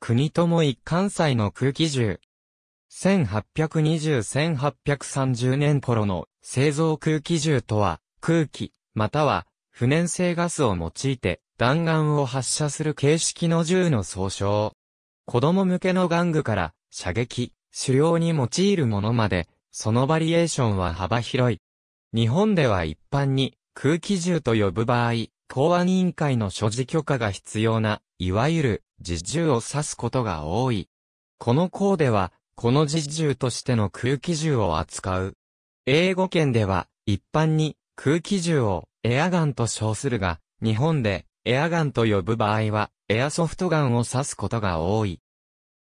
国とも一貫祭の空気銃。1820-1830年頃の製造空気銃とは、空気、または、不燃性ガスを用いて弾丸を発射する形式の銃の総称。子供向けの玩具から射撃、狩猟に用いるものまで、そのバリエーションは幅広い。日本では一般に空気銃と呼ぶ場合、公安委員会の所持許可が必要な、いわゆる、自重を指すことが多い。この項では、この自重としての空気銃を扱う。英語圏では、一般に、空気銃を、エアガンと称するが、日本で、エアガンと呼ぶ場合は、エアソフトガンを指すことが多い。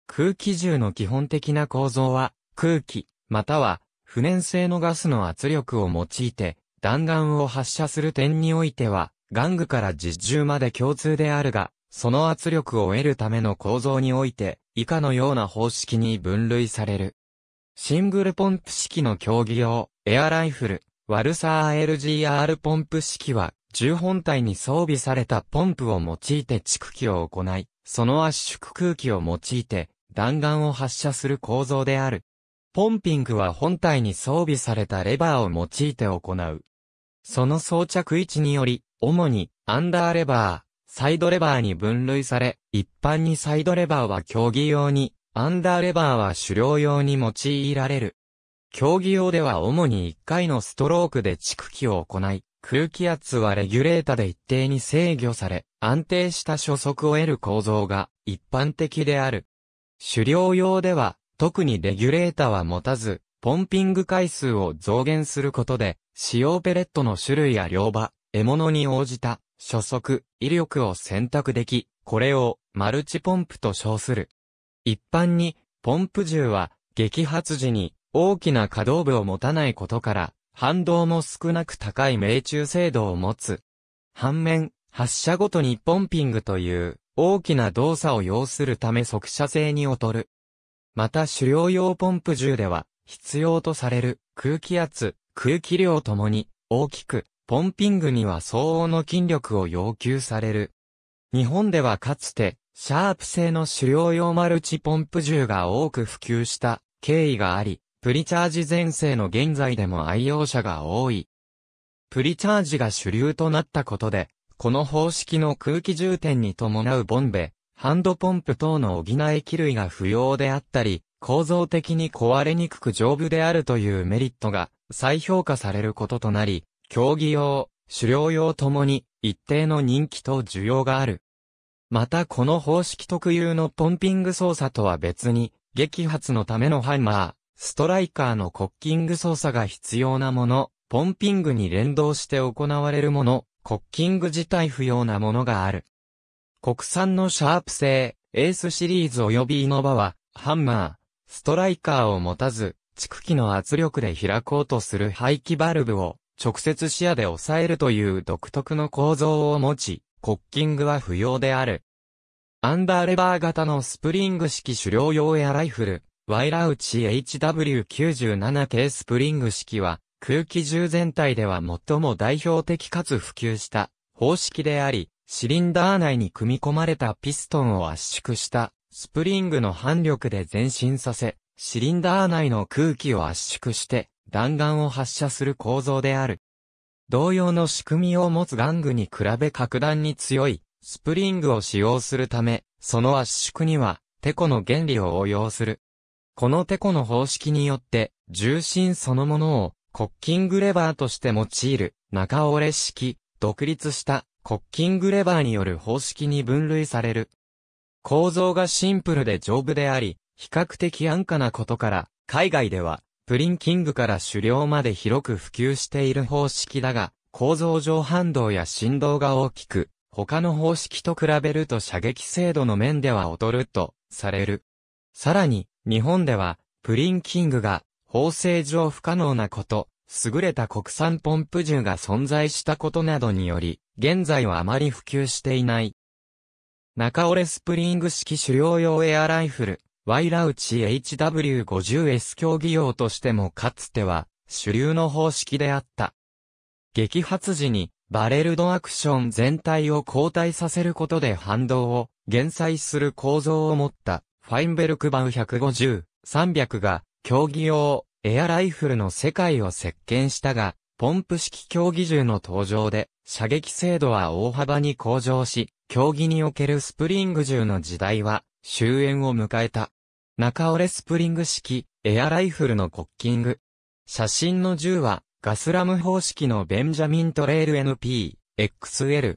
空気銃の基本的な構造は、空気、または、不燃性のガスの圧力を用いて、弾丸を発射する点においては、玩具から実銃まで共通であるが、その圧力を得るための構造において、以下のような方式に分類される。シングルポンプ式の競技用、エアライフル、ワルサー LGR ポンプ式は、銃本体に装備されたポンプを用いて蓄気を行い、その圧縮空気を用いて、弾丸を発射する構造である。ポンピングは本体に装備されたレバーを用いて行う。その装着位置により、主にアンダーレバー、サイドレバーに分類され、一般にサイドレバーは競技用に、アンダーレバーは狩猟用に用いられる。競技用では主に1回のストロークで蓄気を行い、空気圧はレギュレータで一定に制御され、安定した初速を得る構造が一般的である。狩猟用では、特にレギュレータは持たず、ポンピング回数を増減することで、使用ペレットの種類や量場、獲物に応じた、初速、威力を選択でき、これを、マルチポンプと称する。一般に、ポンプ銃は、撃発時に、大きな可動部を持たないことから、反動も少なく高い命中精度を持つ。反面、発射ごとにポンピングという、大きな動作を要するため速射性に劣る。また狩猟用ポンプ銃では、必要とされる空気圧、空気量ともに、大きく、ポンピングには相応の筋力を要求される。日本ではかつて、シャープ製の狩猟用マルチポンプ銃が多く普及した経緯があり、プリチャージ前世の現在でも愛用者が多い。プリチャージが主流となったことで、この方式の空気充填に伴うボンベ、ハンドポンプ等の補い機類が不要であったり、構造的に壊れにくく丈夫であるというメリットが再評価されることとなり、競技用、狩猟用ともに一定の人気と需要がある。またこの方式特有のポンピング操作とは別に、撃発のためのハンマー、ストライカーのコッキング操作が必要なもの、ポンピングに連動して行われるもの、コッキング自体不要なものがある。国産のシャープ製、エースシリーズ及びイノバは、ハンマー、ストライカーを持たず、蓄気の圧力で開こうとする排気バルブを、直接視野で抑えるという独特の構造を持ち、コッキングは不要である。アンダーレバー型のスプリング式狩猟用エアライフル、ワイラウチ HW97 系スプリング式は、空気銃全体では最も代表的かつ普及した方式であり、シリンダー内に組み込まれたピストンを圧縮したスプリングの反力で前進させ、シリンダー内の空気を圧縮して弾丸を発射する構造である。同様の仕組みを持つ玩具に比べ格段に強い、スプリングを使用するため、その圧縮には、テコの原理を応用する。このテコの方式によって、重心そのものを、コッキングレバーとして用いる、中折れ式、独立した、コッキングレバーによる方式に分類される。構造がシンプルで丈夫であり、比較的安価なことから、海外では、プリンキングから狩猟まで広く普及している方式だが、構造上反動や振動が大きく、他の方式と比べると射撃精度の面では劣るとされる。さらに、日本では、プリンキングが法制上不可能なこと、優れた国産ポンプ銃が存在したことなどにより、現在はあまり普及していない。中折れスプリング式狩猟用エアライフル。ワイラウチ HW50S 競技用としてもかつては主流の方式であった。激発時にバレルドアクション全体を交代させることで反動を減災する構造を持ったファインベルクバウ150、300が競技用エアライフルの世界を席巻したが、ポンプ式競技銃の登場で射撃精度は大幅に向上し、競技におけるスプリング銃の時代は終焉を迎えた。中折れスプリング式、エアライフルのコッキング。写真の銃は、ガスラム方式のベンジャミントレール NP、XL。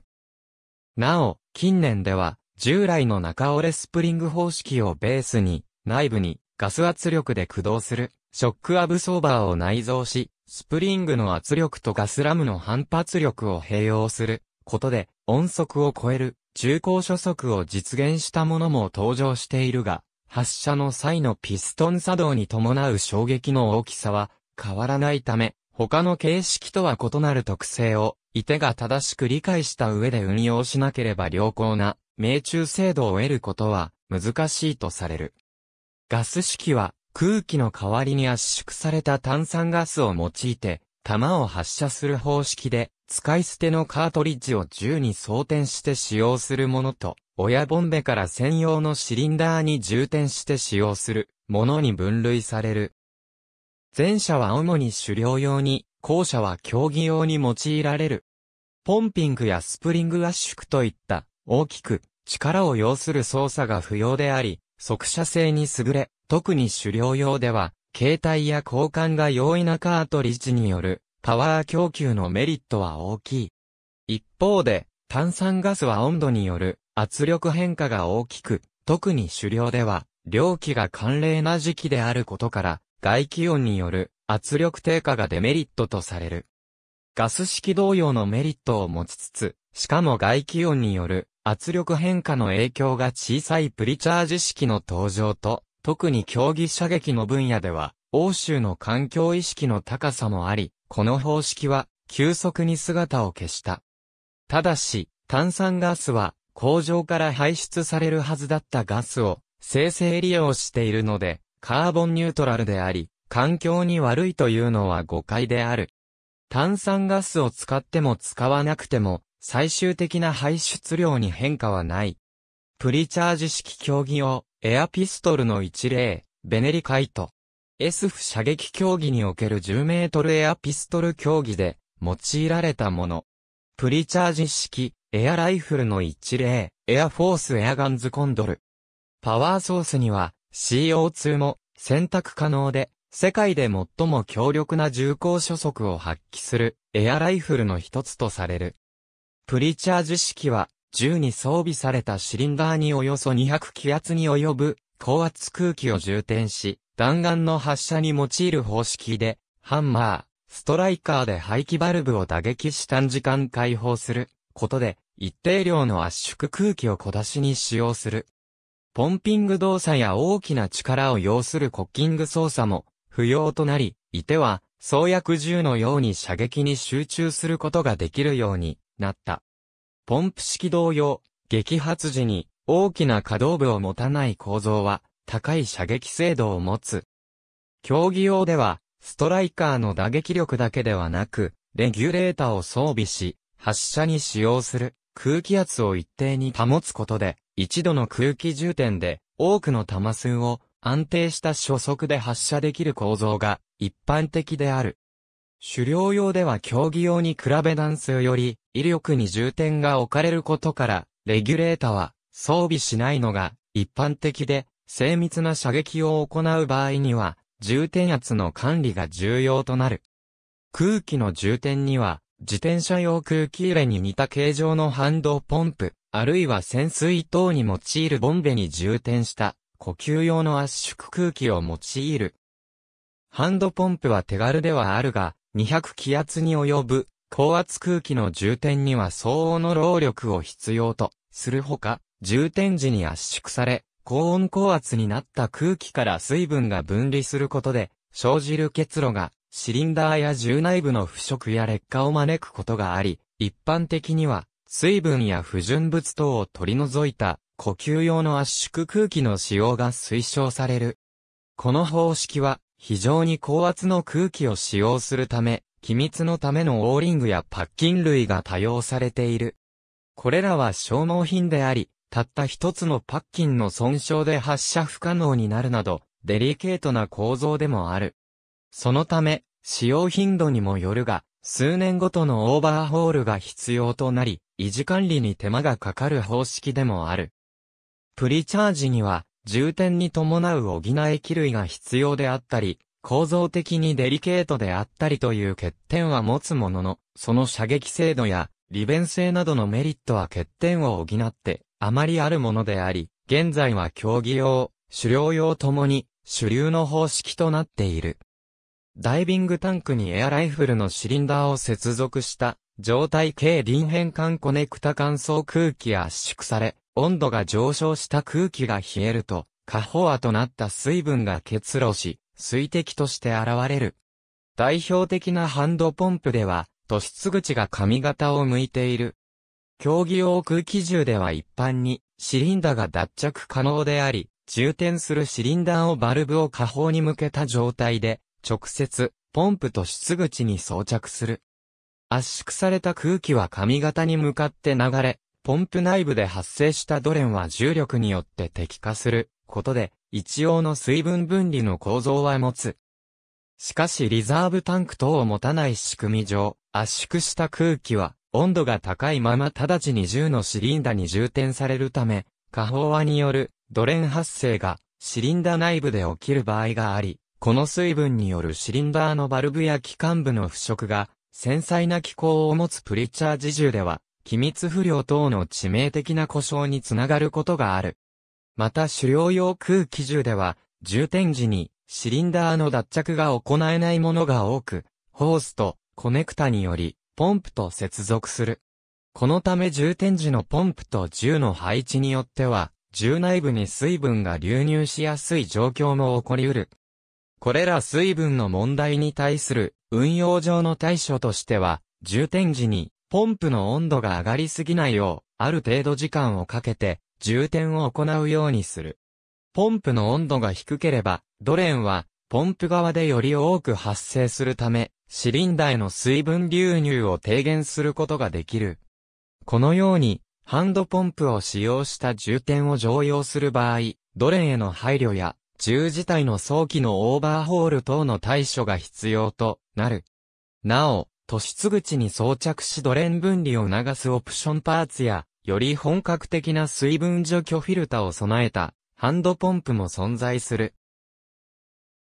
なお、近年では、従来の中折れスプリング方式をベースに、内部にガス圧力で駆動する、ショックアブソーバーを内蔵し、スプリングの圧力とガスラムの反発力を併用することで、音速を超える中高初速を実現したものも登場しているが、発射の際のピストン作動に伴う衝撃の大きさは変わらないため、他の形式とは異なる特性を、いてが正しく理解した上で運用しなければ良好な命中精度を得ることは難しいとされる。ガス式は空気の代わりに圧縮された炭酸ガスを用いて弾を発射する方式で使い捨てのカートリッジを銃に装填して使用するものと親ボンベから専用のシリンダーに充填して使用するものに分類される。前者は主に狩猟用に、後者は競技用に用いられる。ポンピングやスプリング圧縮といった大きく力を要する操作が不要であり、速射性に優れ、特に狩猟用では、携帯や交換が容易なカートリッジによるパワー供給のメリットは大きい。一方で、炭酸ガスは温度による圧力変化が大きく、特に狩猟では、量気が寒冷な時期であることから、外気温による圧力低下がデメリットとされる。ガス式同様のメリットを持ちつつ、しかも外気温による圧力変化の影響が小さいプリチャージ式の登場と、特に競技射撃の分野では、欧州の環境意識の高さもあり、この方式は急速に姿を消した。ただし、炭酸ガスは工場から排出されるはずだったガスを生成利用しているので、カーボンニュートラルであり、環境に悪いというのは誤解である。炭酸ガスを使っても使わなくても、最終的な排出量に変化はない。プリチャージ式競技用、エアピストルの一例、ベネリカイト。S f 射撃競技における10メートルエアピストル競技で用いられたもの。プリチャージ式、エアライフルの一例、エアフォースエアガンズコンドル。パワーソースには CO2 も選択可能で、世界で最も強力な重厚初速を発揮するエアライフルの一つとされる。プリチャージ式は銃に装備されたシリンダーにおよそ200気圧に及ぶ高圧空気を充填し、弾丸の発射に用いる方式で、ハンマー、ストライカーで排気バルブを打撃し短時間解放することで、一定量の圧縮空気を小出しに使用する。ポンピング動作や大きな力を要するコッキング操作も不要となり、いては、創薬銃のように射撃に集中することができるようになった。ポンプ式同様、撃発時に大きな可動部を持たない構造は高い射撃精度を持つ。競技用では、ストライカーの打撃力だけではなく、レギュレータを装備し、発射に使用する。空気圧を一定に保つことで、一度の空気充填で多くの弾数を安定した初速で発射できる構造が一般的である。狩猟用では競技用に比べ弾数より威力に重点が置かれることから、レギュレータは装備しないのが一般的で、精密な射撃を行う場合には、重点圧の管理が重要となる。空気の重点には、自転車用空気入れに似た形状のハンドポンプ、あるいは潜水等に用いるボンベに充填した呼吸用の圧縮空気を用いる。ハンドポンプは手軽ではあるが、200気圧に及ぶ高圧空気の充填には相応の労力を必要とするほか、充填時に圧縮され、高温高圧になった空気から水分が分離することで、生じる結露がシリンダーや重内部の腐食や劣化を招くことがあり、一般的には、水分や不純物等を取り除いた、呼吸用の圧縮空気の使用が推奨される。この方式は、非常に高圧の空気を使用するため、機密のためのオーリングやパッキン類が多用されている。これらは消耗品であり、たった一つのパッキンの損傷で発射不可能になるなど、デリケートな構造でもある。そのため、使用頻度にもよるが、数年ごとのオーバーホールが必要となり、維持管理に手間がかかる方式でもある。プリチャージには、充填に伴う補え機類が必要であったり、構造的にデリケートであったりという欠点は持つものの、その射撃精度や利便性などのメリットは欠点を補ってあまりあるものであり、現在は競技用、狩猟用ともに主流の方式となっている。ダイビングタンクにエアライフルのシリンダーを接続した状態軽臨変換コネクタ乾燥空気圧縮され、温度が上昇した空気が冷えると、過保亜となった水分が結露し、水滴として現れる。代表的なハンドポンプでは、突出口が髪型を向いている。競技用空気銃では一般に、シリンダが脱着可能であり、充填するシリンダーをバルブを下方に向けた状態で、直接、ポンプと出口に装着する。圧縮された空気は髪型に向かって流れ、ポンプ内部で発生したドレンは重力によって滴下することで、一応の水分分離の構造は持つ。しかしリザーブタンク等を持たない仕組み上、圧縮した空気は温度が高いまま直ちに銃のシリンダに充填されるため、過方和によるドレン発生がシリンダ内部で起きる場合があり、この水分によるシリンダーのバルブや機関部の腐食が、繊細な機構を持つプリッチャー自重では、機密不良等の致命的な故障につながることがある。また狩猟用空気銃では、充填時にシリンダーの脱着が行えないものが多く、ホースとコネクタにより、ポンプと接続する。このため充填時のポンプと銃の配置によっては、銃内部に水分が流入しやすい状況も起こり得るこれら水分の問題に対する運用上の対処としては、充填時にポンプの温度が上がりすぎないよう、ある程度時間をかけて充填を行うようにする。ポンプの温度が低ければ、ドレンはポンプ側でより多く発生するため、シリンダへの水分流入を低減することができる。このように、ハンドポンプを使用した充填を常用する場合、ドレンへの配慮や銃自体の早期のオーバーホール等の対処が必要となる。なお、突出口に装着しドレン分離を流すオプションパーツや、より本格的な水分除去フィルタを備えたハンドポンプも存在する。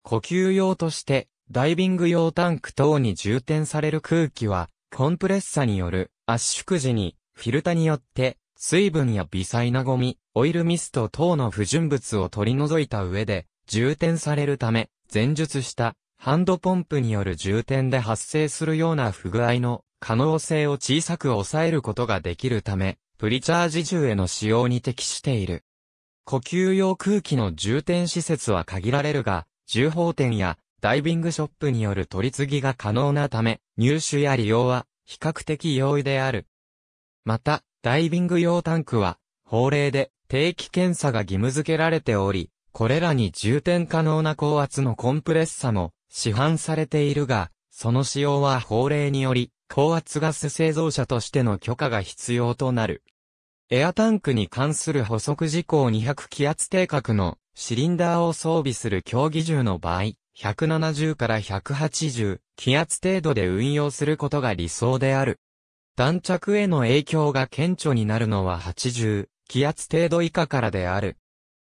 呼吸用として、ダイビング用タンク等に充填される空気は、コンプレッサによる圧縮時に、フィルタによって、水分や微細なゴミ、オイルミスト等の不純物を取り除いた上で、充填されるため、前述したハンドポンプによる充填で発生するような不具合の可能性を小さく抑えることができるため、プリチャージ銃への使用に適している。呼吸用空気の充填施設は限られるが、銃砲店やダイビングショップによる取り次ぎが可能なため、入手や利用は比較的容易である。また、ダイビング用タンクは、法令で定期検査が義務付けられており、これらに充填可能な高圧のコンプレッサも市販されているが、その使用は法令により、高圧ガス製造者としての許可が必要となる。エアタンクに関する補足事項200気圧定格のシリンダーを装備する競技銃の場合、170から180気圧程度で運用することが理想である。弾着への影響が顕著になるのは80気圧程度以下からである。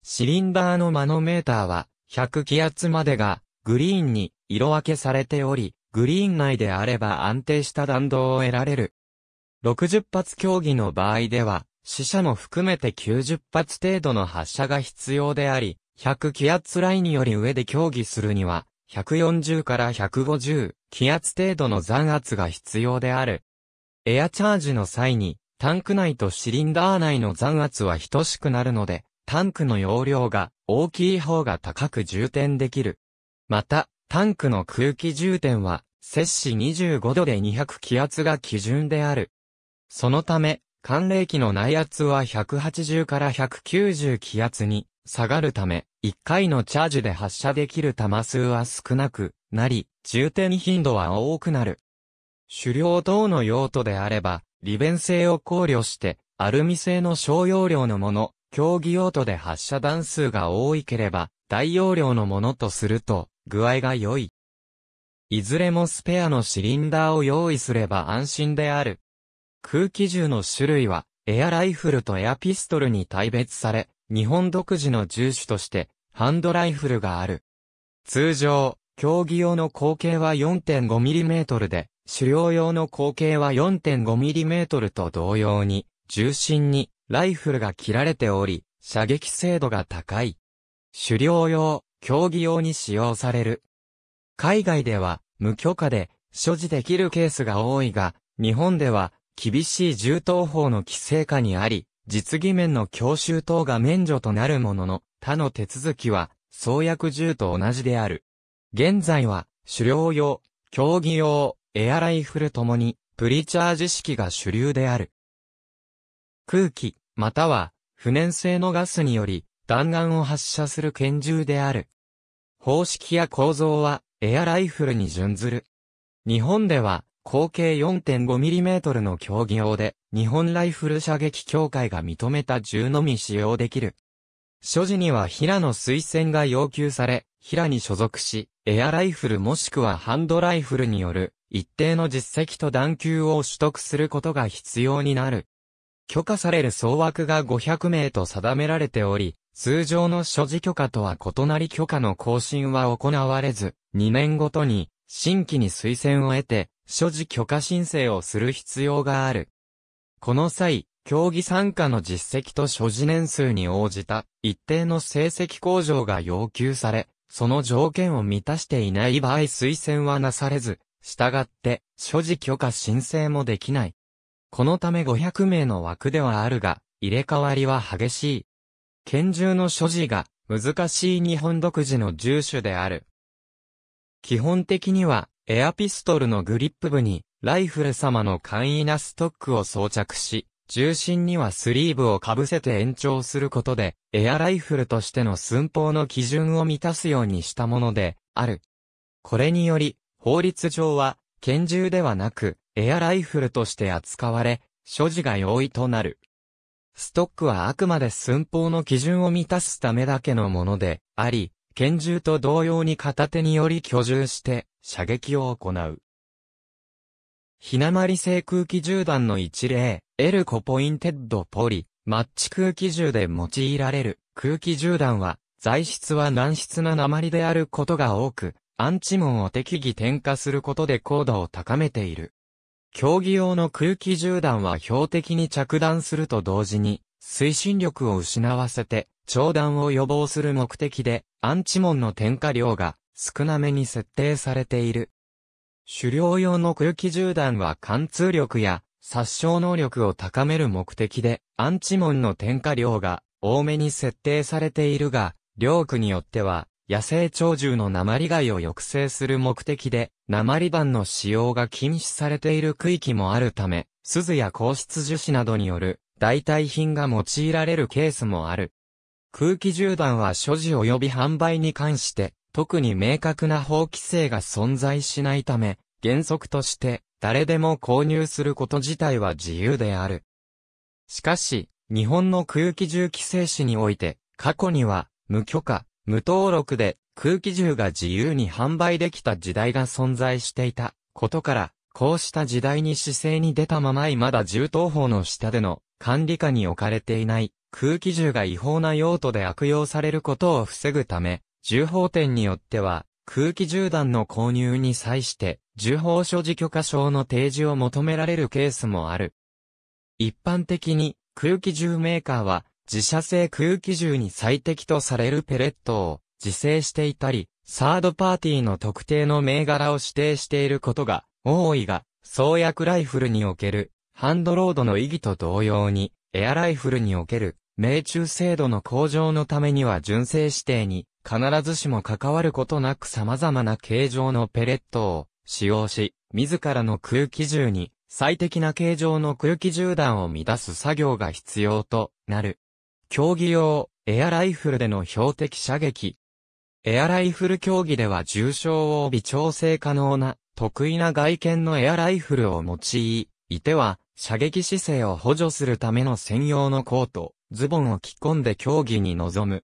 シリンダーのマノメーターは、100気圧までが、グリーンに色分けされており、グリーン内であれば安定した弾道を得られる。60発競技の場合では、死者も含めて90発程度の発射が必要であり、100気圧ラインより上で競技するには、140から150気圧程度の残圧が必要である。エアチャージの際に、タンク内とシリンダー内の残圧は等しくなるので、タンクの容量が大きい方が高く充填できる。また、タンクの空気充填は、摂氏25度で200気圧が基準である。そのため、寒冷気の内圧は180から190気圧に下がるため、1回のチャージで発射できる弾数は少なくなり、充填頻度は多くなる。狩猟等の用途であれば、利便性を考慮して、アルミ製の小容量のもの、競技用途で発射段数が多いければ、大容量のものとすると、具合が良い。いずれもスペアのシリンダーを用意すれば安心である。空気銃の種類は、エアライフルとエアピストルに大別され、日本独自の銃種として、ハンドライフルがある。通常、競技用の口径は 4.5mm で、狩猟用の口径は 4.5mm と同様に、重心にライフルが切られており、射撃精度が高い。狩猟用、競技用に使用される。海外では、無許可で、所持できるケースが多いが、日本では、厳しい銃刀法の規制下にあり、実技面の教習等が免除となるものの、他の手続きは、創薬銃と同じである。現在は、狩猟用、競技用、エアライフルともに、プリチャージ式が主流である。空気、または、不燃性のガスにより、弾丸を発射する拳銃である。方式や構造は、エアライフルに準ずる。日本では、口径 4.5mm の競技用で、日本ライフル射撃協会が認めた銃のみ使用できる。所持には平の推薦が要求され、平に所属し、エアライフルもしくはハンドライフルによる一定の実績と段級を取得することが必要になる。許可される総枠が500名と定められており、通常の所持許可とは異なり許可の更新は行われず、2年ごとに新規に推薦を得て、所持許可申請をする必要がある。この際、競技参加の実績と所持年数に応じた一定の成績向上が要求され、その条件を満たしていない場合推薦はなされず、従って、所持許可申請もできない。このため500名の枠ではあるが、入れ替わりは激しい。拳銃の所持が難しい日本独自の銃種である。基本的には、エアピストルのグリップ部に、ライフル様の簡易なストックを装着し、重心にはスリーブを被せて延長することで、エアライフルとしての寸法の基準を満たすようにしたもので、ある。これにより、法律上は、拳銃ではなく、エアライフルとして扱われ、所持が容易となる。ストックはあくまで寸法の基準を満たすためだけのもので、あり、拳銃と同様に片手により居住して、射撃を行う。ひなまり製空気銃弾の一例、エルコポインテッドポリ、マッチ空気銃で用いられる空気銃弾は、材質は軟質な鉛であることが多く、アンチモンを適宜点火することで高度を高めている。競技用の空気銃弾は標的に着弾すると同時に、推進力を失わせて、長弾を予防する目的で、アンチモンの点火量が少なめに設定されている。狩猟用の空気銃弾は貫通力や殺傷能力を高める目的で、アンチモンの点火量が多めに設定されているが、両区によっては野生鳥獣の鉛害を抑制する目的で、鉛板の使用が禁止されている区域もあるため、鈴や硬質樹脂などによる代替品が用いられるケースもある。空気銃弾は所持及び販売に関して、特に明確な法規制が存在しないため、原則として、誰でも購入すること自体は自由である。しかし、日本の空気銃規制史において、過去には、無許可、無登録で空気銃が自由に販売できた時代が存在していたことから、こうした時代に姿勢に出たままいまだ銃刀法の下での管理下に置かれていない空気銃が違法な用途で悪用されることを防ぐため、銃法店によっては空気銃弾の購入に際して銃法所持許可証の提示を求められるケースもある。一般的に空気銃メーカーは自社製空気銃に最適とされるペレットを自制していたり、サードパーティーの特定の銘柄を指定していることが多いが、創薬ライフルにおけるハンドロードの意義と同様に、エアライフルにおける命中精度の向上のためには純正指定に必ずしも関わることなく様々な形状のペレットを使用し、自らの空気銃に最適な形状の空気銃弾を乱す作業が必要となる。競技用、エアライフルでの標的射撃。エアライフル競技では重傷を微調整可能な、得意な外見のエアライフルを用い、いては、射撃姿勢を補助するための専用のコート、ズボンを着込んで競技に臨む。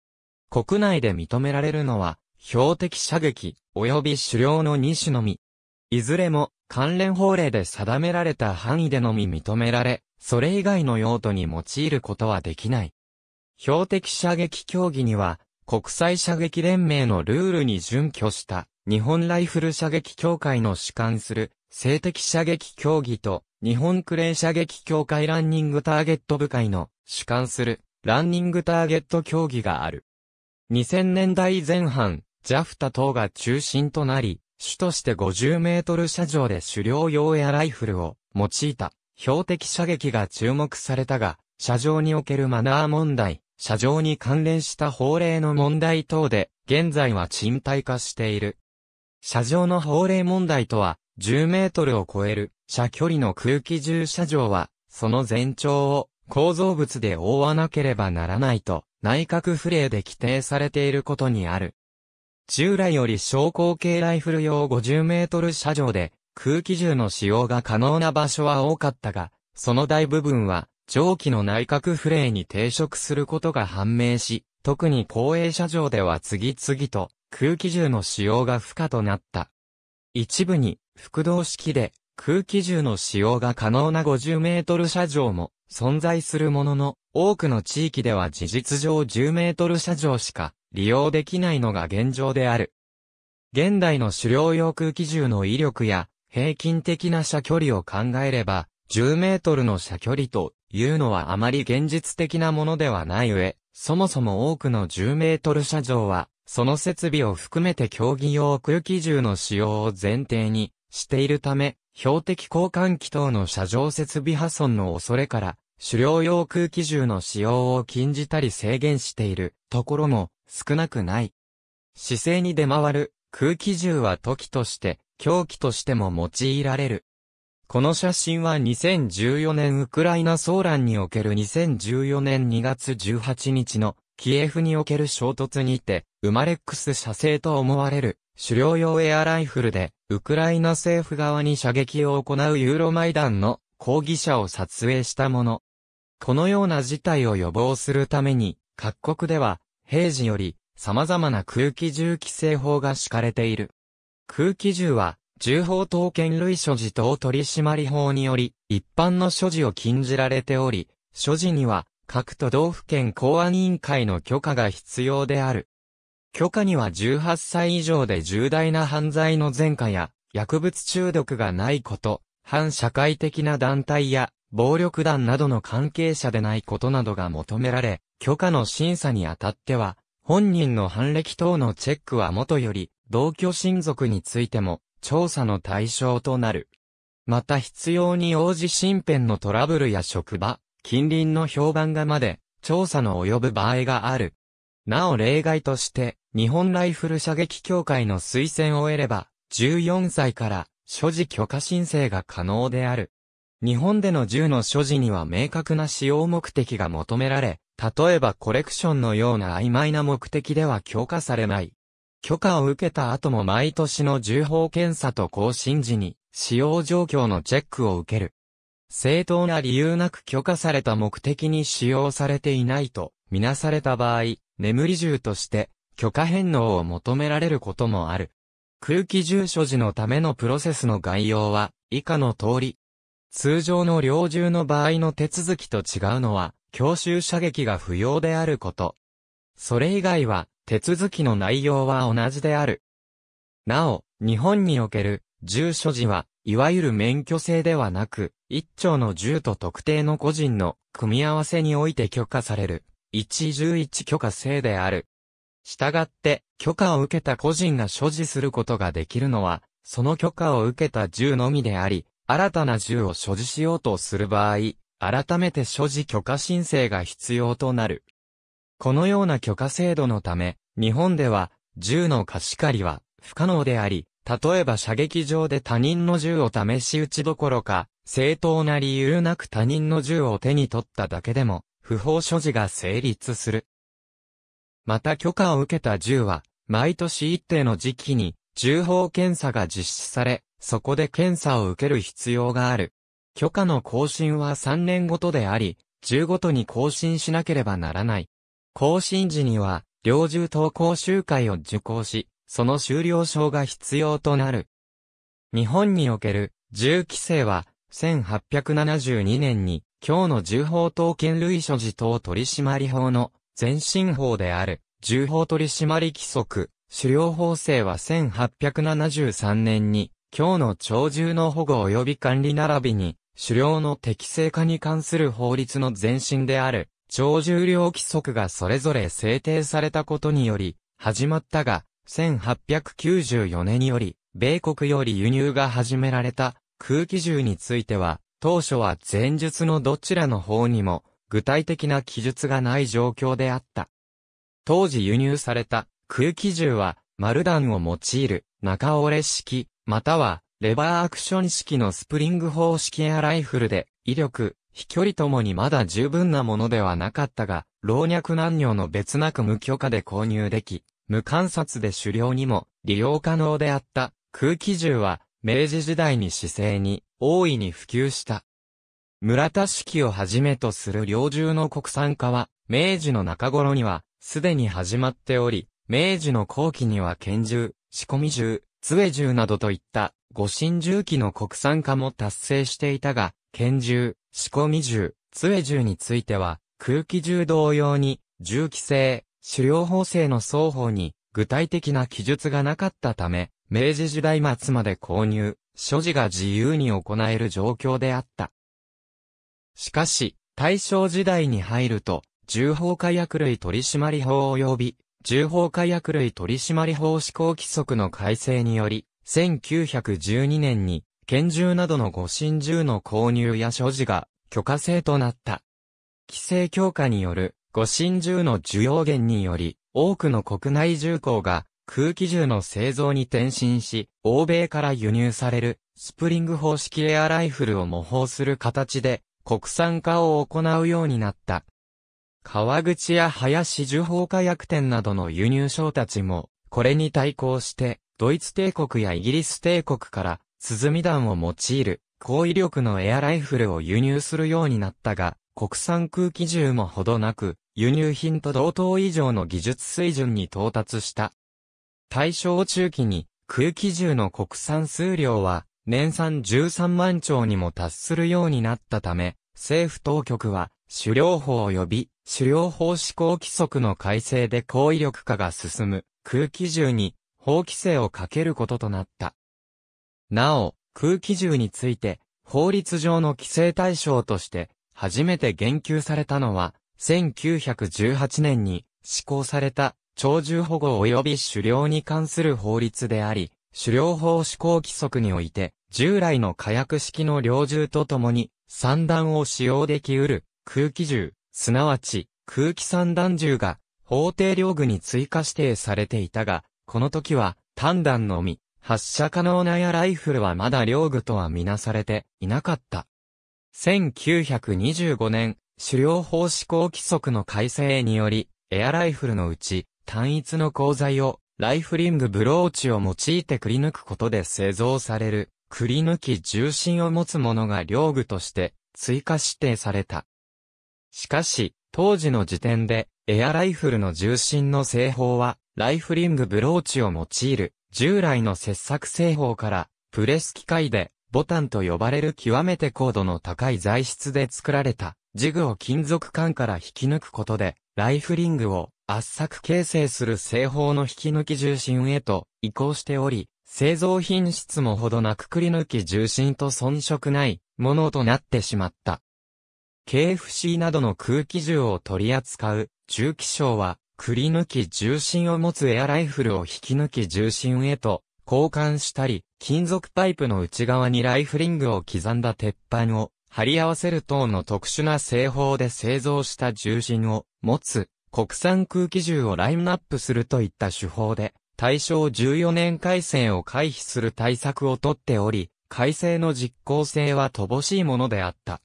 国内で認められるのは、標的射撃、及び狩猟の2種のみ。いずれも、関連法令で定められた範囲でのみ認められ、それ以外の用途に用いることはできない。標的射撃競技には、国際射撃連盟のルールに準拠した、日本ライフル射撃協会の主管する、性的射撃競技と、日本クレー射撃協会ランニングターゲット部会の主管する、ランニングターゲット競技がある。2000年代前半、ジャフタ等が中心となり、主として50メートル射場で狩猟用エアライフルを用いた標的射撃が注目されたが、射場におけるマナー問題、車上に関連した法令の問題等で、現在は賃貸化している。車上の法令問題とは、10メートルを超える車距離の空気重車上は、その全長を構造物で覆わなければならないと、内閣府令で規定されていることにある。従来より昇降系ライフル用50メートル車上で、空気銃の使用が可能な場所は多かったが、その大部分は長期の内閣レ令に抵触することが判明し、特に公営車上では次々と空気銃の使用が不可となった。一部に、副動式で空気銃の使用が可能な50メートル車上も存在するものの、多くの地域では事実上10メートル車上しか利用できないのが現状である。現代の狩猟用空気銃の威力や平均的な射距離を考えれば、10メートルの射距離というのはあまり現実的なものではない上、そもそも多くの10メートル車上は、その設備を含めて競技用空気銃の使用を前提にしているため、標的交換機等の車上設備破損の恐れから、狩猟用空気銃の使用を禁じたり制限しているところも少なくない。姿勢に出回る空気銃は時として、凶器としても用いられる。この写真は2014年ウクライナ騒乱における2014年2月18日のキエフにおける衝突にて、ウマレックス射精と思われる狩猟用エアライフルで、ウクライナ政府側に射撃を行うユーロマイダンの抗議者を撮影したもの。このような事態を予防するために、各国では、平時より様々な空気銃規制法が敷かれている。空気銃は、銃宝刀剣類所持等取締法により、一般の所持を禁じられており、所持には、各都道府県公安委員会の許可が必要である。許可には18歳以上で重大な犯罪の前科や、薬物中毒がないこと、反社会的な団体や、暴力団などの関係者でないことなどが求められ、許可の審査にあたっては、本人の犯歴等のチェックはもとより、同居親族についても、調査の対象となる。また必要に応じ身辺のトラブルや職場、近隣の評判がまで、調査の及ぶ場合がある。なお例外として、日本ライフル射撃協会の推薦を得れば、14歳から所持許可申請が可能である。日本での銃の所持には明確な使用目的が求められ、例えばコレクションのような曖昧な目的では強化されない。許可を受けた後も毎年の重宝検査と更新時に、使用状況のチェックを受ける。正当な理由なく許可された目的に使用されていないと、みなされた場合、眠り銃として、許可返納を求められることもある。空気銃所持のためのプロセスの概要は、以下の通り。通常の猟銃の場合の手続きと違うのは、強襲射撃が不要であること。それ以外は、手続きの内容は同じである。なお、日本における住所時は、いわゆる免許制ではなく、一丁の銃と特定の個人の組み合わせにおいて許可される、一十一許可制である。したがって、許可を受けた個人が所持することができるのは、その許可を受けた銃のみであり、新たな銃を所持しようとする場合、改めて所持許可申請が必要となる。このような許可制度のため、日本では、銃の貸し借りは不可能であり、例えば射撃場で他人の銃を試し撃ちどころか、正当な理由なく他人の銃を手に取っただけでも、不法所持が成立する。また許可を受けた銃は、毎年一定の時期に、銃法検査が実施され、そこで検査を受ける必要がある。許可の更新は3年ごとであり、銃ごとに更新しなければならない。更新時には、領従投稿集会を受講し、その修了証が必要となる。日本における銃規制は、1872年に、今日の銃法等権類所持等取締法の前進法である、銃法取締規則、狩猟法制は1873年に、今日の鳥獣の保護及び管理並びに、狩猟の適正化に関する法律の前進である、超重量規則がそれぞれ制定されたことにより、始まったが、1894年により、米国より輸入が始められた空気銃については、当初は前述のどちらの方にも、具体的な記述がない状況であった。当時輸入された空気銃は、丸弾を用いる中折れ式、またはレバーアクション式のスプリング方式やライフルで、威力、飛距離ともにまだ十分なものではなかったが、老若男女の別なく無許可で購入でき、無観察で狩猟にも利用可能であった空気銃は、明治時代に市政に大いに普及した。村田式をはじめとする猟銃の国産化は、明治の中頃には、すでに始まっており、明治の後期には拳銃、仕込み銃、杖銃などといった、護身銃器の国産化も達成していたが、拳銃、仕込み銃、杖銃については、空気銃同様に、銃規制、狩猟法制の双方に、具体的な記述がなかったため、明治時代末まで購入、所持が自由に行える状況であった。しかし、大正時代に入ると、銃砲火薬類取締法及び、銃砲火薬類取締法施行規則の改正により、1912年に拳銃などの護身銃の購入や所持が許可制となった。規制強化による護身銃の需要減により、多くの国内銃工が空気銃の製造に転身し、欧米から輸入されるスプリング方式エアライフルを模倣する形で国産化を行うようになった。川口や林樹砲火薬店などの輸入商たちも、これに対抗して、ドイツ帝国やイギリス帝国から鼓弾を用いる高威力のエアライフルを輸入するようになったが、国産空気銃もほどなく、輸入品と同等以上の技術水準に到達した。大正中期に空気銃の国産数量は年産13万丁にも達するようになったため、政府当局は狩猟法及び狩猟法施行規則の改正で高威力化が進む空気銃に法規制をかけることとなった。なお、空気銃について、法律上の規制対象として、初めて言及されたのは、1918年に施行された、鳥獣保護及び狩猟に関する法律であり、狩猟法施行規則において、従来の火薬式の猟銃とともに、散弾を使用できうる、空気銃、すなわち、空気散弾銃が、法定領具に追加指定されていたが、この時は、単弾のみ、発射可能なやライフルはまだ領具とはみなされていなかった。1925年、狩猟法施行規則の改正により、エアライフルのうち、単一の鋼材を、ライフリングブローチを用いてくり抜くことで製造される、くり抜き重心を持つものが領具として、追加指定された。しかし、当時の時点で、エアライフルの重心の製法は、ライフリングブローチを用いる、従来の切削製法から、プレス機械で、ボタンと呼ばれる極めて高度の高い材質で作られた、ジグを金属管から引き抜くことで、ライフリングを圧削形成する製法の引き抜き重心へと移行しており、製造品質もほどなくくり抜き重心と遜色ないものとなってしまった。KFC などの空気銃を取り扱う中気省はくり抜き重心を持つエアライフルを引き抜き重心へと交換したり、金属パイプの内側にライフリングを刻んだ鉄板を貼り合わせる等の特殊な製法で製造した重心を持つ国産空気銃をラインナップするといった手法で対象14年改正を回避する対策をとっており、改正の実効性は乏しいものであった。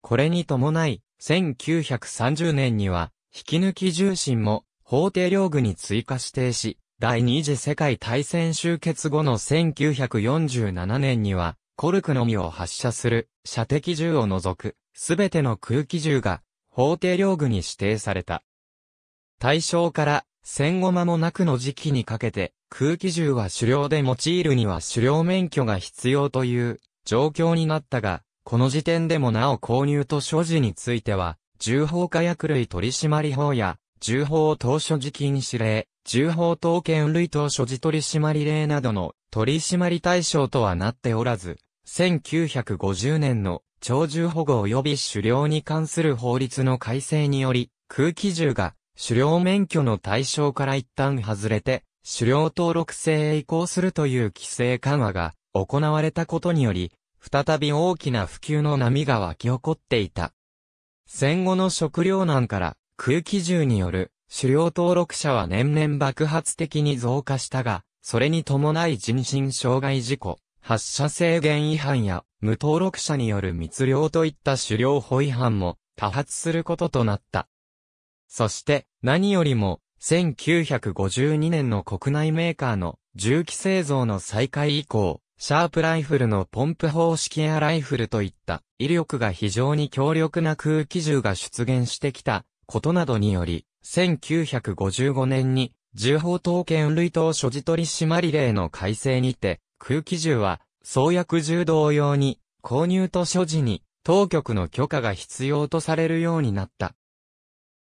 これに伴い、1930年には引き抜き重心も法定領具に追加指定し、第二次世界大戦終結後の1947年には、コルクのみを発射する射的銃を除く、すべての空気銃が法定領具に指定された。対象から戦後間もなくの時期にかけて、空気銃は狩猟で用いるには狩猟免許が必要という状況になったが、この時点でもなお購入と所持については、重法火薬類取締法や、重法投所持禁止令、重法刀剣類等所持取締令などの取締対象とはなっておらず、1950年の鳥獣保護及び狩猟に関する法律の改正により、空気銃が狩猟免許の対象から一旦外れて、狩猟登録制へ移行するという規制緩和が行われたことにより、再び大きな普及の波が湧き起こっていた。戦後の食糧難から空気銃による狩猟登録者は年々爆発的に増加したが、それに伴い人身障害事故、発射制限違反や無登録者による密漁といった狩猟法違反も多発することとなった。そして何よりも1952年の国内メーカーの銃器製造の再開以降、シャープライフルのポンプ方式やライフルといった威力が非常に強力な空気銃が出現してきたことなどにより、1955年に銃砲刀剣類等所持取締令の改正にて、空気銃は創薬銃同様に購入と所持に当局の許可が必要とされるようになった。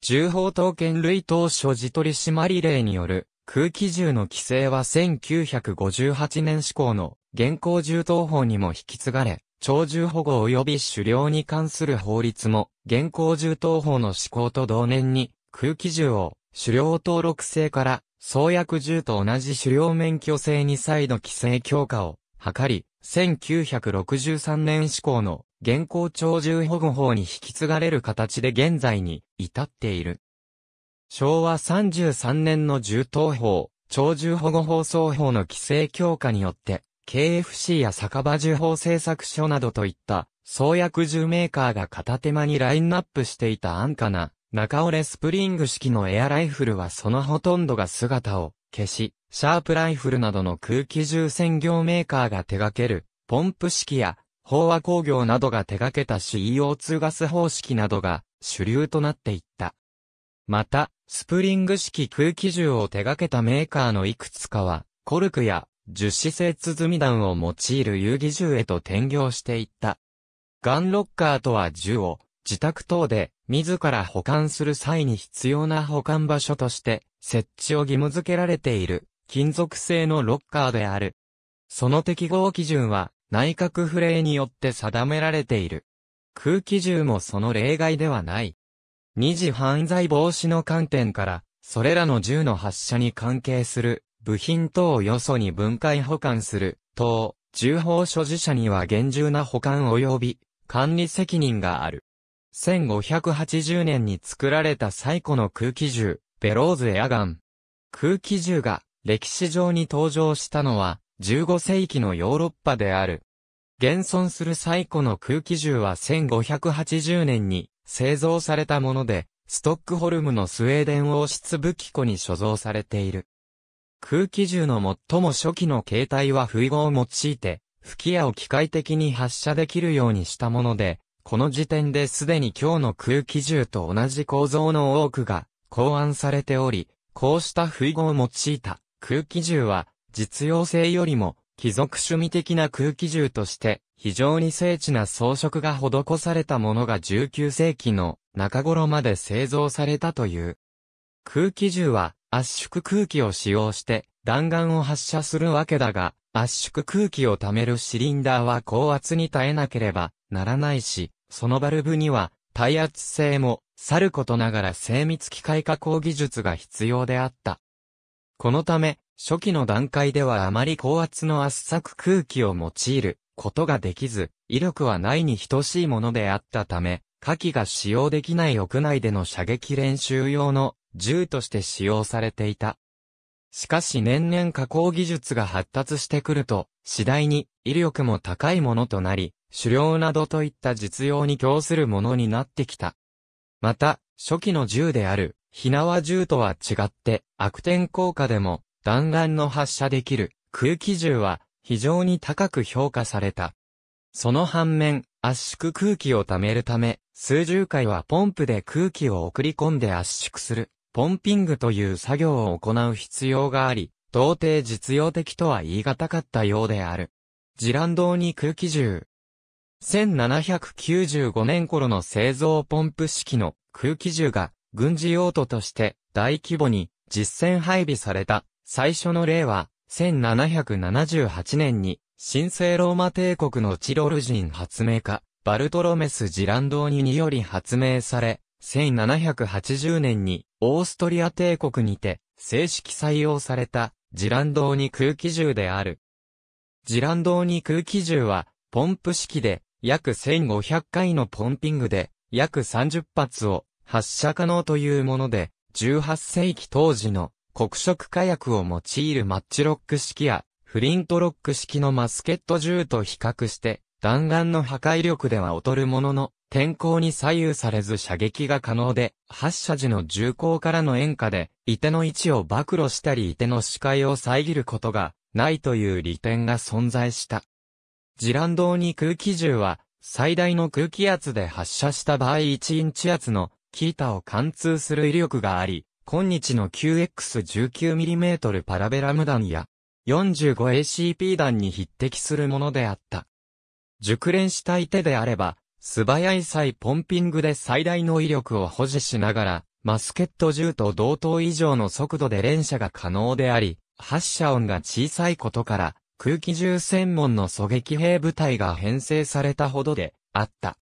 銃砲刀剣類等所持取締令による空気銃の規制は1958年施行の現行銃刀法にも引き継がれ、鳥獣保護及び狩猟に関する法律も現行銃刀法の施行と同年に空気銃を狩猟登録制から創薬銃と同じ狩猟免許制に再度規制強化を図り、1963年施行の現行鳥獣保護法に引き継がれる形で現在に至っている。昭和33年の銃刀法、鳥獣保護放送法の規制強化によって、KFC や酒場銃法製作所などといった、創薬銃メーカーが片手間にラインナップしていた安価な、中折れスプリング式のエアライフルはそのほとんどが姿を消し、シャープライフルなどの空気銃専業メーカーが手掛ける、ポンプ式や、飽和工業などが手掛けた CO2 ガス方式などが主流となっていった。また、スプリング式空気銃を手掛けたメーカーのいくつかは、コルクや樹脂製鼓弾を用いる遊戯銃へと転業していった。ガンロッカーとは銃を自宅等で自ら保管する際に必要な保管場所として設置を義務付けられている金属製のロッカーである。その適合基準は内閣不令によって定められている。空気銃もその例外ではない。二次犯罪防止の観点から、それらの銃の発射に関係する部品等をよそに分解保管する、等、銃砲所持者には厳重な保管及び管理責任がある。1580年に作られた最古の空気銃、ベローズエアガン。空気銃が歴史上に登場したのは15世紀のヨーロッパである。現存する最古の空気銃は1580年に製造されたもので、ストックホルムのスウェーデン王室武器庫に所蔵されている。空気銃の最も初期の形態は不意語を用いて、吹き矢を機械的に発射できるようにしたもので、この時点ですでに今日の空気銃と同じ構造の多くが考案されており、こうした不意語を用いた空気銃は実用性よりも貴族趣味的な空気銃として非常に精緻な装飾が施されたものが19世紀の中頃まで製造されたという。空気銃は圧縮空気を使用して弾丸を発射するわけだが、圧縮空気を貯めるシリンダーは高圧に耐えなければならないし、そのバルブには耐圧性もさることながら精密機械加工技術が必要であった。このため、初期の段階ではあまり高圧の圧搾空気を用いることができず、威力はないに等しいものであったため、火器が使用できない屋内での射撃練習用の銃として使用されていた。しかし年々加工技術が発達してくると、次第に威力も高いものとなり、狩猟などといった実用に供するものになってきた。また、初期の銃である、火縄銃とは違って、悪天効果でも、弾丸の発射できる、空気銃は、非常に高く評価された。その反面、圧縮空気を貯めるため、数十回はポンプで空気を送り込んで圧縮する、ポンピングという作業を行う必要があり、到底実用的とは言い難かったようである。ジランドーに空気銃。1795年頃の製造ポンプ式の空気銃が軍事用途として大規模に実戦配備された最初の例は1778年に、神聖ローマ帝国のチロル人発明家、バルトロメス・ジランドーニにより発明され、1780年に、オーストリア帝国にて、正式採用された、ジランドーニ空気銃である。ジランドーニ空気銃は、ポンプ式で、約1500回のポンピングで、約30発を、発射可能というもので、18世紀当時の黒色火薬を用いるマッチロック式や、フリントロック式のマスケット銃と比較して、弾丸の破壊力では劣るものの、天候に左右されず射撃が可能で、発射時の銃口からの炎下で、射手の位置を暴露したり射手の視界を遮ることが、ないという利点が存在した。ジランドーに空気銃は、最大の空気圧で発射した場合1インチ圧の、キータを貫通する威力があり、今日の 9X19mm パラベラム弾や 45ACP 弾に匹敵するものであった。熟練したい手であれば、素早い際ポンピングで最大の威力を保持しながら、マスケット銃と同等以上の速度で連射が可能であり、発射音が小さいことから、空気銃専門の狙撃兵部隊が編成されたほどであった。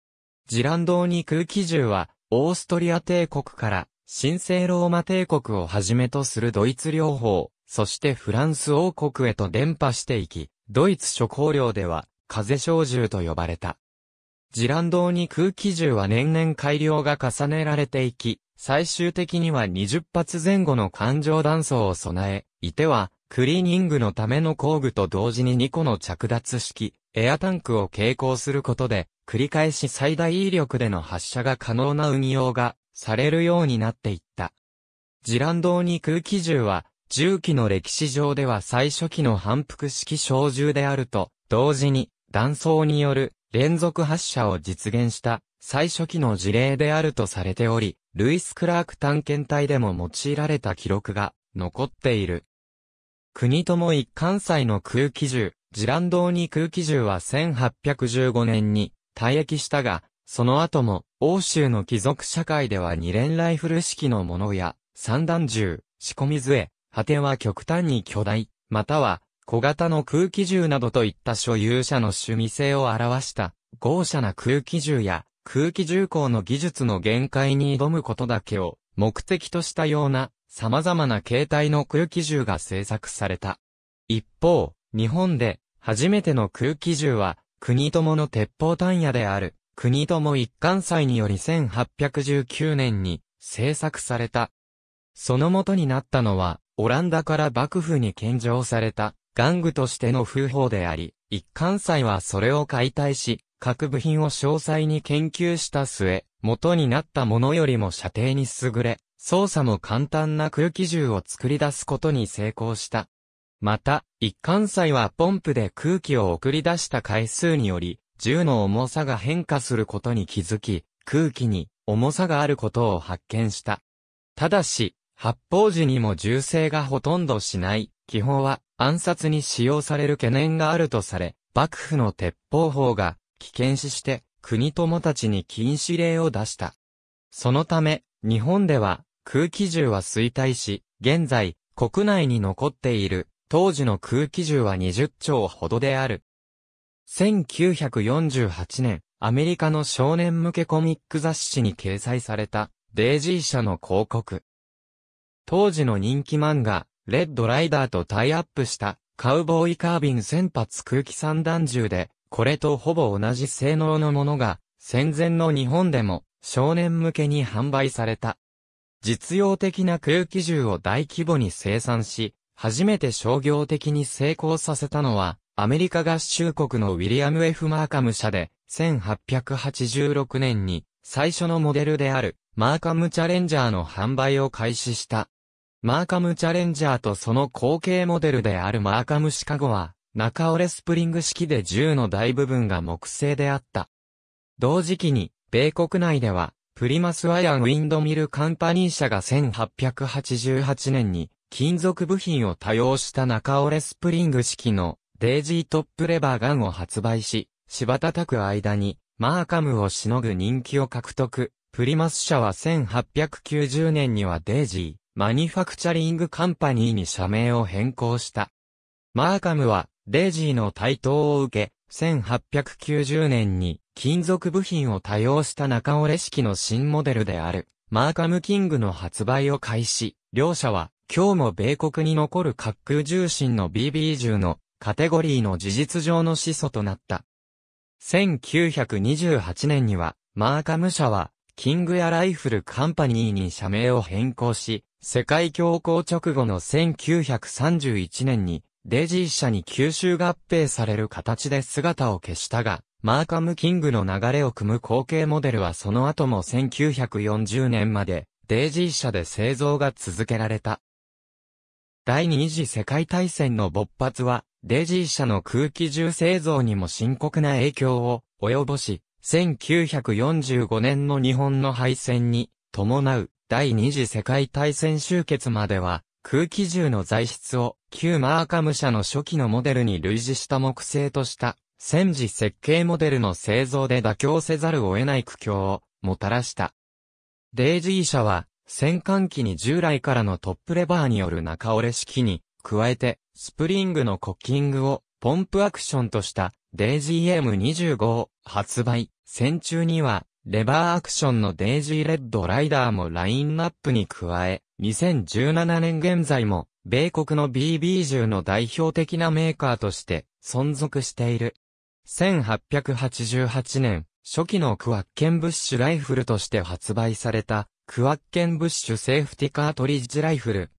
ジランドーに空気銃は、オーストリア帝国から神聖ローマ帝国をはじめとするドイツ領方、そしてフランス王国へと伝播していき、ドイツ諸公領では、風小銃と呼ばれた。ジランドに空気銃は年々改良が重ねられていき、最終的には20発前後の環状弾層を備え、いては、クリーニングのための工具と同時に2個の着脱式、エアタンクを携行することで、繰り返し最大威力での発射が可能な運用がされるようになっていった。ジランドーニ空気銃は、銃器の歴史上では最初期の反復式小銃であると、同時に、弾倉による連続発射を実現した最初期の事例であるとされており、ルイス・クラーク探検隊でも用いられた記録が残っている。国とも一貫祭の空気銃、ジランドーニ空気銃は1815年に退役したが、その後も、欧州の貴族社会では二連ライフル式のものや、三段銃、仕込み杖、果ては極端に巨大、または小型の空気銃などといった所有者の趣味性を表した豪奢な空気銃や空気銃工の技術の限界に挑むことだけを目的としたような様々な形態の空気銃が製作された。一方、日本で初めての空気銃は国友の鉄砲単野である国も一貫祭により1819年に制作された。その元になったのは、オランダから幕府に献上された、玩具としての風法であり、一貫祭はそれを解体し、各部品を詳細に研究した末、元になったものよりも射程に優れ、操作も簡単な空気銃を作り出すことに成功した。また、一貫祭はポンプで空気を送り出した回数により、銃の重さが変化することに気づき、空気に重さがあることを発見した。ただし、発砲時にも銃声がほとんどしない、気本は暗殺に使用される懸念があるとされ、幕府の鉄砲法が危険視して国友たちに禁止令を出した。そのため、日本では空気銃は衰退し、現在、国内に残っている当時の空気銃は20丁ほどである。1948年、アメリカの少年向けコミック雑誌に掲載された、デイジー社の広告。当時の人気漫画、レッドライダーとタイアップした、カウボーイカービン先発空気散弾銃で、これとほぼ同じ性能のものが、戦前の日本でも、少年向けに販売された。実用的な空気銃を大規模に生産し、初めて商業的に成功させたのは、アメリカ合衆国のウィリアム・ F・ マーカム社で、1886年に、最初のモデルである、マーカムチャレンジャーの販売を開始した。マーカムチャレンジャーとその後継モデルであるマーカムシカゴは、中折れスプリング式で銃の大部分が木製であった。同時期に、米国内では、プリマスアイアンウィンドミルカンパニー社が1888年に、金属部品を多用した中折れスプリング式のデイジートップレバーガンを発売し、柴叩く間に、マーカムをしのぐ人気を獲得。プリマス社は1890年にはデイジー、マニファクチャリングカンパニーに社名を変更した。マーカムは、デイジーの台頭を受け、1890年に、金属部品を多用した中折れ式の新モデルである、マーカムキングの発売を開始、両社は、今日も米国に残る滑空重心の BB 銃のカテゴリーの事実上の始祖となった。1928年には、マーカム社は、キングやライフルカンパニーに社名を変更し、世界恐慌直後の1931年に、デジー社に吸収合併される形で姿を消したが、マーカム・キングの流れを組む後継モデルはその後も1940年まで、デイジー社で製造が続けられた。第二次世界大戦の勃発は、デイジー社の空気銃製造にも深刻な影響を及ぼし、1945年の日本の敗戦に伴う第二次世界大戦終結までは空気銃の材質を旧マーカム社の初期のモデルに類似した木製とした戦時設計モデルの製造で妥協せざるを得ない苦境をもたらした。デイジー社は戦艦機に従来からのトップレバーによる中折れ式に加えてスプリングのコッキングをポンプアクションとしたデイジー m 2 5を発売。戦中にはレバーアクションのデイジーレッドライダーもラインナップに加え、2017年現在も、米国の BB10 の代表的なメーカーとして存続している。1888年、初期のクワッケンブッシュライフルとして発売された、クワッケンブッシュセーフティカートリッジライフル。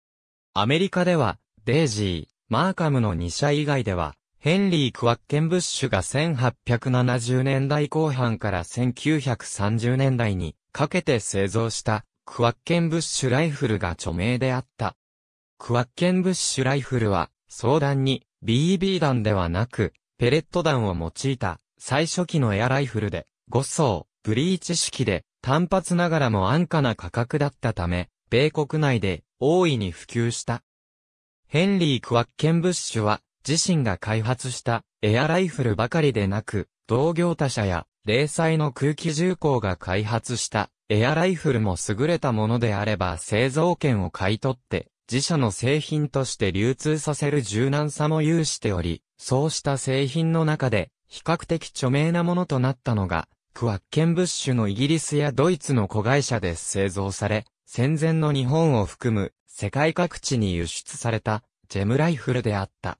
アメリカでは、デイジー、マーカムの2社以外では、ヘンリー・クワッケンブッシュが1870年代後半から1930年代にかけて製造したクワッケンブッシュライフルが著名であった。クワッケンブッシュライフルは、相談に BB 弾ではなく、ペレット弾を用いた最初期のエアライフルで、5層、ブリーチ式で、単発ながらも安価な価格だったため、米国内で大いに普及した。ヘンリー・クワッケンブッシュは、自身が開発したエアライフルばかりでなく、同業他社や、零細の空気重工が開発したエアライフルも優れたものであれば製造権を買い取って、自社の製品として流通させる柔軟さも有しており、そうした製品の中で、比較的著名なものとなったのが、クワッケンブッシュのイギリスやドイツの子会社で製造され、戦前の日本を含む世界各地に輸出された、ジェムライフルであった。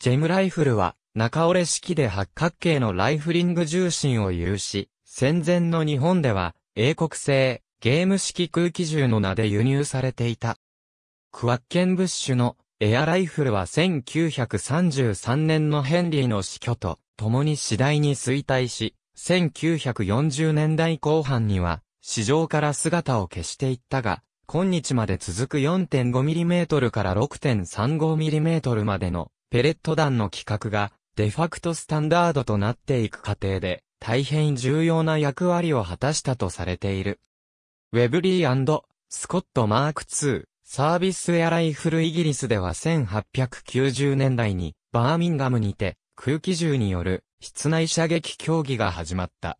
ジェムライフルは、中折れ式で八角形のライフリング重心を有し、戦前の日本では、英国製、ゲーム式空気銃の名で輸入されていた。クワッケンブッシュのエアライフルは1933年のヘンリーの死去と共に次第に衰退し、1940年代後半には市場から姿を消していったが、今日まで続く 4.5mm から 6.35mm までのペレット弾の規格がデファクトスタンダードとなっていく過程で大変重要な役割を果たしたとされている。ウェブリースコット・マーク2サービスエアライフルイギリスでは1890年代にバーミンガムにて空気銃による室内射撃競技が始まった。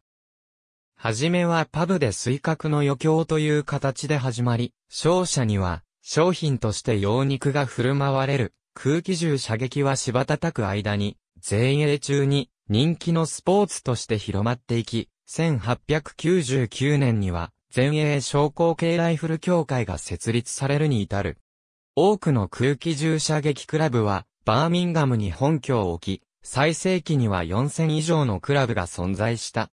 はじめはパブで水角の余興という形で始まり、勝者には、商品として羊肉が振る舞われる、空気銃射撃は柴叩く間に、前衛中に、人気のスポーツとして広まっていき、1899年には、前衛商工系ライフル協会が設立されるに至る。多くの空気銃射撃クラブは、バーミンガムに本拠を置き、最盛期には4000以上のクラブが存在した。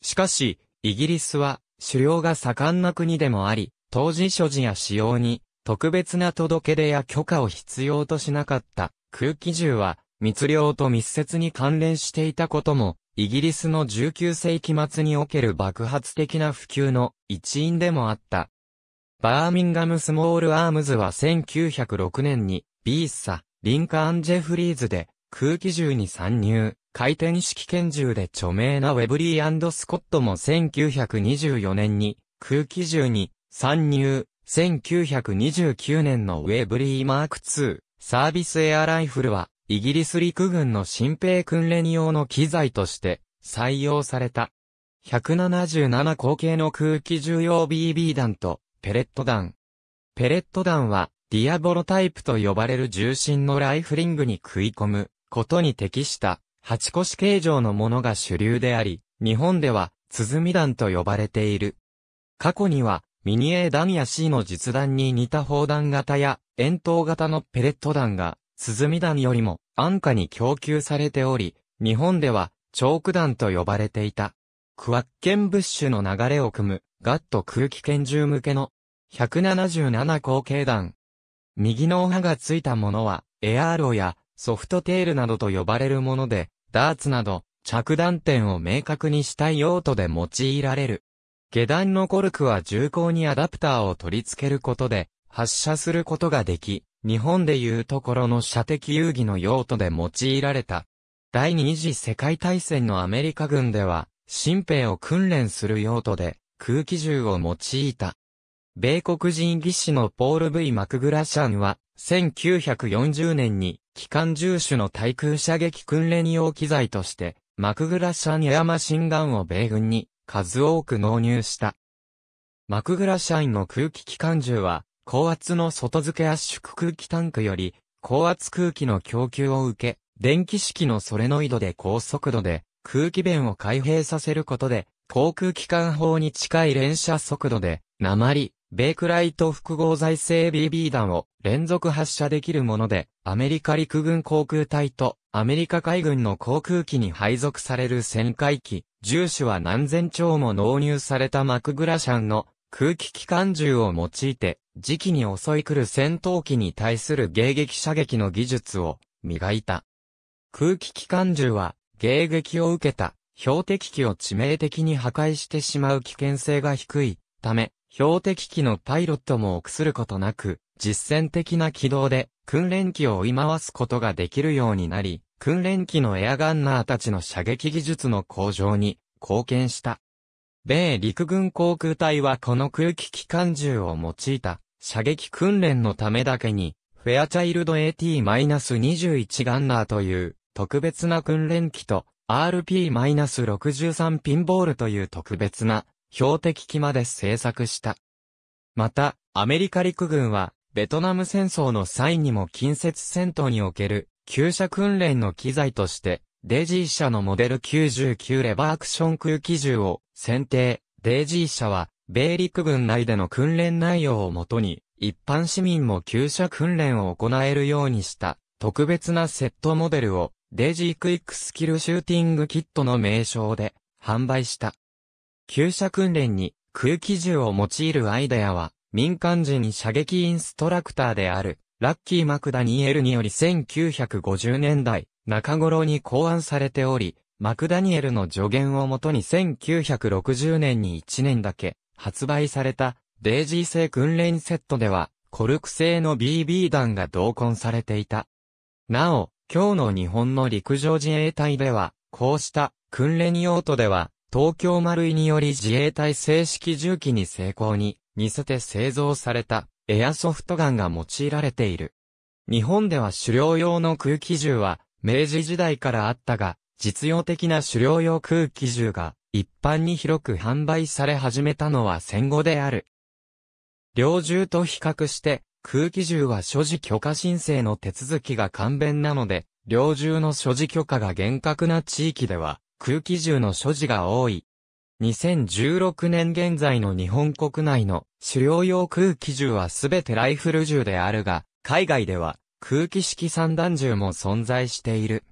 しかし、イギリスは、狩猟が盛んな国でもあり、当時所持や使用に、特別な届け出や許可を必要としなかった空気銃は密漁と密接に関連していたことも、イギリスの19世紀末における爆発的な普及の一因でもあった。バーミンガムスモールアームズは1906年に、ビーサ、リンカーン・ジェフリーズで空気銃に参入。回転式拳銃で著名なウェブリースコットも1924年に空気銃に参入、1929年のウェブリーマーク2サービスエアライフルはイギリス陸軍の新兵訓練用の機材として採用された。177口径の空気重要 BB 弾とペレット弾。ペレット弾はディアボロタイプと呼ばれる重心のライフリングに食い込むことに適した八腰形状のものが主流であり、日本では、鼓弾と呼ばれている。過去には、ミニ A 弾や C の実弾に似た砲弾型や、円筒型のペレット弾が、鼓弾よりも安価に供給されており、日本では、チョーク弾と呼ばれていた。クワッケンブッシュの流れを組む、ガット空気拳銃向けの、177口径弾。右の刃がついたものは、エアーロやソフトテールなどと呼ばれるもので、ダーツなど、着弾点を明確にしたい用途で用いられる。下段のコルクは重厚にアダプターを取り付けることで、発射することができ、日本でいうところの射的遊戯の用途で用いられた。第二次世界大戦のアメリカ軍では、新兵を訓練する用途で、空気銃を用いた。米国人技師のポール・ V・ マクグラシャンは、1940年に、機関銃種の対空射撃訓練用機材として、マクグラシャンエアマシンガンを米軍に数多く納入した。マクグラシャンの空気機関銃は、高圧の外付け圧縮空気タンクより、高圧空気の供給を受け、電気式のソレノイドで高速度で空気弁を開閉させることで、航空機関砲に近い連射速度で、鉛、米クライト複合財政 BB 弾を連続発射できるもので、アメリカ陸軍航空隊とアメリカ海軍の航空機に配属される旋回機、重視は何千丁も納入されたマクグラシャンの空気機関銃を用いて、時期に襲い来る戦闘機に対する迎撃射撃の技術を磨いた。空気機関銃は、迎撃を受けた標的機を致命的に破壊してしまう危険性が低いため、標的機のパイロットも臆することなく、実践的な軌道で訓練機を追い回すことができるようになり、訓練機のエアガンナーたちの射撃技術の向上に貢献した。米陸軍航空隊はこの空気機関銃を用いた射撃訓練のためだけに、フェアチャイルド AT-21 ガンナーという特別な訓練機と RP-63 ピンボールという特別な標的機まで製作した。また、アメリカ陸軍は、ベトナム戦争の際にも近接戦闘における、旧車訓練の機材として、デイジー社のモデル99レバーアクション空気銃を選定。デイジー社は、米陸軍内での訓練内容をもとに、一般市民も旧車訓練を行えるようにした、特別なセットモデルを、デイジークイックスキルシューティングキットの名称で、販売した。旧車訓練に空気銃を用いるアイデアは、民間人射撃インストラクターである、ラッキー・マクダニエルにより1950年代中頃に考案されており、マクダニエルの助言をもとに1960年に1年だけ発売されたデイジー製訓練セットではコルク製の BB 弾が同梱されていた。なお、今日の日本の陸上自衛隊では、こうした訓練用途では東京丸井により自衛隊正式銃器に成功に似せて製造されたエアソフトガンが用いられている。日本では狩猟用の空気銃は明治時代からあったが、実用的な狩猟用空気銃が一般に広く販売され始めたのは戦後である。猟銃と比較して空気銃は所持許可申請の手続きが簡便なので、猟銃の所持許可が厳格な地域では空気銃の所持が多い。2016年現在の日本国内の狩猟用空気銃はすべてライフル銃であるが、海外では空気式散弾銃も存在している。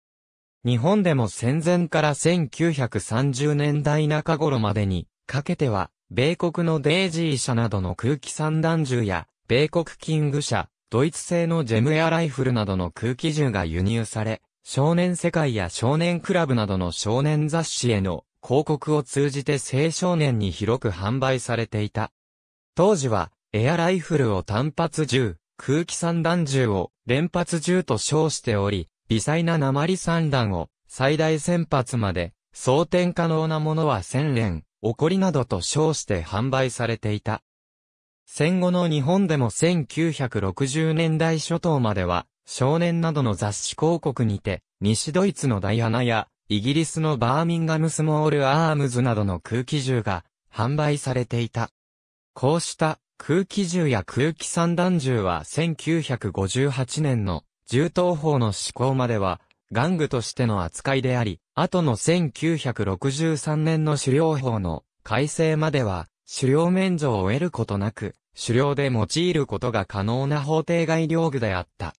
日本でも戦前から1930年代中頃までにかけては、米国のデイジー社などの空気散弾銃や、米国キング社、ドイツ製のジェムエアライフルなどの空気銃が輸入され、少年世界や少年クラブなどの少年雑誌への広告を通じて青少年に広く販売されていた。当時は、エアライフルを単発銃、空気散弾銃を連発銃と称しており、微細な鉛散弾を最大1000発まで、装填可能なものは1000連、起こりなどと称して販売されていた。戦後の日本でも1960年代初頭までは、少年などの雑誌広告にて、西ドイツのダイアナや、イギリスのバーミンガムスモールアームズなどの空気銃が販売されていた。こうした空気銃や空気散弾銃は1958年の銃刀法の施行までは玩具としての扱いであり、後の1963年の狩猟法の改正までは狩猟免除を得ることなく、狩猟で用いることが可能な法定外領具であった。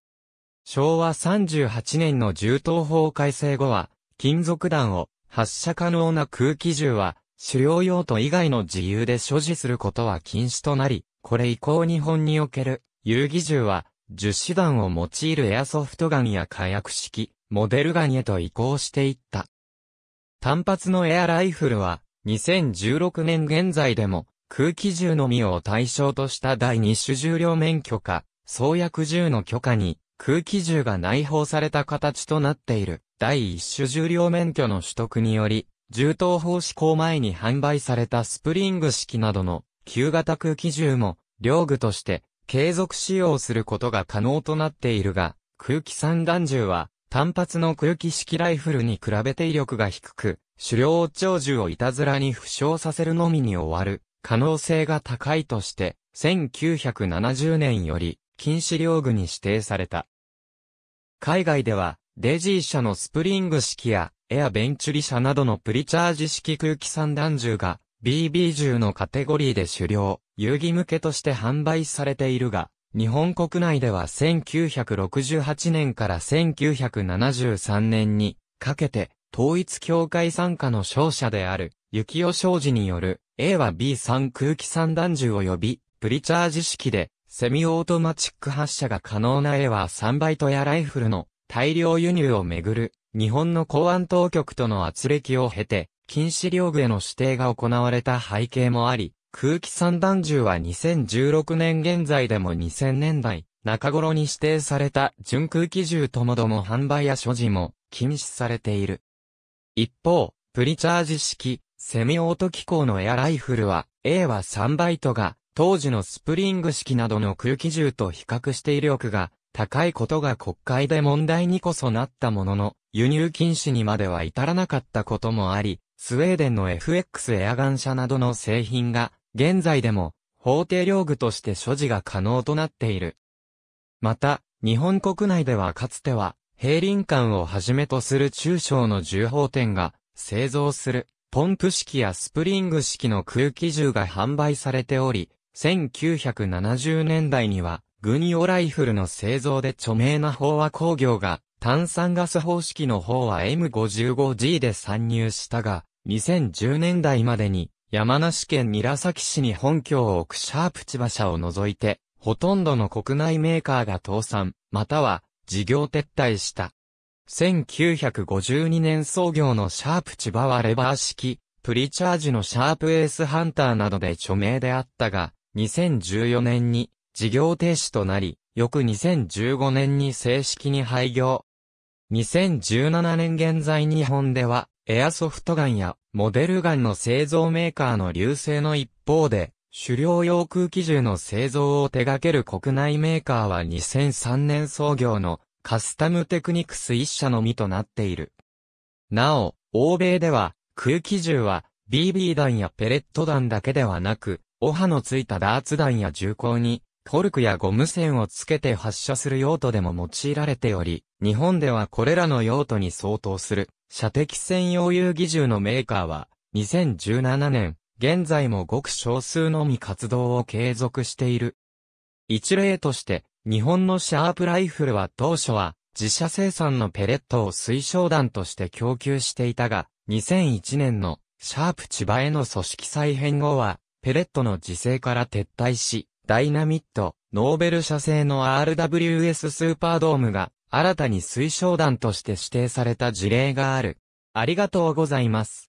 昭和38年の銃刀法改正後は、金属弾を発射可能な空気銃は、主要用途以外の自由で所持することは禁止となり、これ以降日本における遊戯銃は、樹脂弾を用いるエアソフトガンや火薬式、モデルガンへと移行していった。単発のエアライフルは、2016年現在でも、空気銃のみを対象とした第二種重量免許か、創薬銃の許可に空気銃が内包された形となっている第一種重量免許の取得により、銃刀法施行前に販売されたスプリング式などの旧型空気銃も、両具として継続使用することが可能となっているが、空気散弾銃は単発の空気式ライフルに比べて威力が低く、狩猟長銃をいたずらに負傷させるのみに終わる可能性が高いとして、1970年より禁止領具に指定された。海外では、デジー社のスプリング式や、エアベンチュリ社などのプリチャージ式空気散弾銃が、BB 銃のカテゴリーで狩猟、遊戯向けとして販売されているが、日本国内では1968年から1973年にかけて統一協会参加の勝者である幸雄商事による A は B3 空気散弾銃及びプリチャージ式でセミオートマチック発射が可能な A は3バイトやライフルの大量輸入をめぐる日本の公安当局との圧力を経て、禁止領具への指定が行われた背景もあり、空気散弾銃は2016年現在でも2000年代中頃に指定された準空気銃ともども販売や所持も禁止されている。一方、プリチャージ式セミオート機構のエアライフルは A は3バイトが当時のスプリング式などの空気銃と比較して威力が高いことが国会で問題にこそなったものの、輸入禁止にまでは至らなかったこともあり、スウェーデンの FX エアガン車などの製品が、現在でも法定領具として所持が可能となっている。また、日本国内ではかつては、兵林館をはじめとする中小の銃砲店が製造するポンプ式やスプリング式の空気銃が販売されており、1970年代には、軍用ライフルの製造で著名な飽和工業が、炭酸ガス方式の方は M55G で参入したが、2010年代までに、山梨県韮崎市に本拠を置くシャープ千葉社を除いて、ほとんどの国内メーカーが倒産、または事業撤退した。1952年創業のシャープ千葉はレバー式、プリチャージのシャープエースハンターなどで著名であったが、2014年に事業停止となり、翌2015年に正式に廃業。2017年現在日本では、エアソフトガンやモデルガンの製造メーカーの流星の一方で、狩猟用空気銃の製造を手掛ける国内メーカーは2003年創業のカスタムテクニクス一社のみとなっている。なお、欧米では空気銃は BB 弾やペレット弾だけではなくおハのついたダーツ弾や銃口に、コルクやゴム栓をつけて発射する用途でも用いられており、日本ではこれらの用途に相当する、射的専用遊技銃のメーカーは、2017年、現在もごく少数のみ活動を継続している。一例として、日本のシャープライフルは当初は、自社生産のペレットを推奨弾として供給していたが、2001年のシャープ千葉への組織再編後は、ペレットの自制から撤退し、ダイナミット、ノーベル社製の RWS スーパードームが新たに推奨団として指定された事例がある。ありがとうございます。